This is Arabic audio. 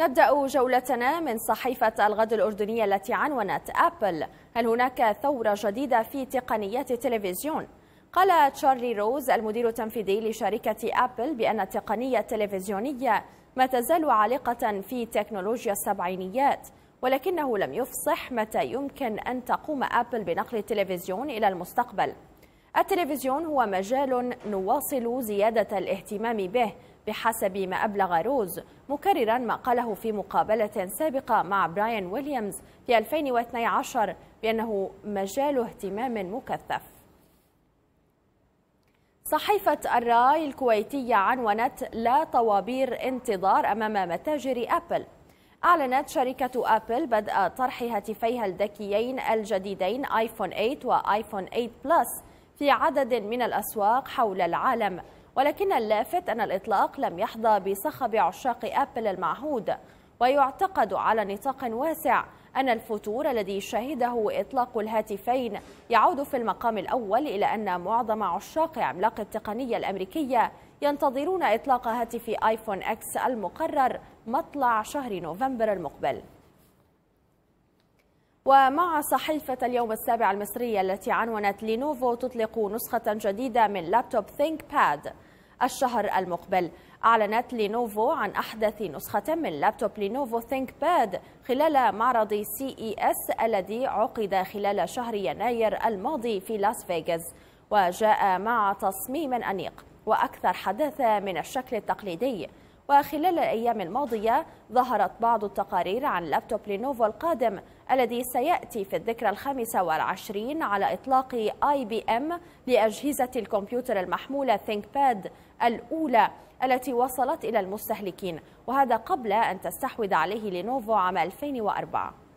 نبدأ جولتنا من صحيفة الغد الأردنية التي عنونت أبل هل هناك ثورة جديدة في تقنيات التلفزيون؟ قال تشارلي روز المدير التنفيذي لشركة أبل بأن التقنية التلفزيونية ما تزال عالقة في تكنولوجيا السبعينيات ولكنه لم يفصح متى يمكن أن تقوم أبل بنقل التلفزيون إلى المستقبل التلفزيون هو مجال نواصل زيادة الاهتمام به بحسب ما أبلغ روز مكررا ما قاله في مقابلة سابقة مع براين ويليامز في 2012 بأنه مجال اهتمام مكثف صحيفة الرأي الكويتية عنونت لا طوابير انتظار أمام متاجر أبل أعلنت شركة أبل بدء طرح هاتفيها الذكيين الجديدين آيفون 8 وآيفون 8 بلس في عدد من الأسواق حول العالم ولكن اللافت أن الإطلاق لم يحظى بصخب عشاق أبل المعهود ويعتقد على نطاق واسع أن الفتور الذي شهده إطلاق الهاتفين يعود في المقام الأول إلى أن معظم عشاق عملاق التقنية الأمريكية ينتظرون إطلاق هاتف آيفون إكس المقرر مطلع شهر نوفمبر المقبل ومع صحيفة اليوم السابع المصرية التي عنونت لينوفو تطلق نسخة جديدة من لابتوب ثينك باد الشهر المقبل أعلنت لينوفو عن أحدث نسخة من لابتوب لينوفو ثينك باد خلال معرض سي إي إس الذي عقد خلال شهر يناير الماضي في لاس فيغاس وجاء مع تصميم أنيق وأكثر حداثة من الشكل التقليدي وخلال الأيام الماضية ظهرت بعض التقارير عن لابتوب لينوفو القادم الذي سيأتي في الذكرى الخامسة والعشرين على إطلاق آي بي إم لأجهزة الكمبيوتر المحمولة ثينك باد الأولى التي وصلت إلى المستهلكين وهذا قبل أن تستحوذ عليه لينوفو عام 2004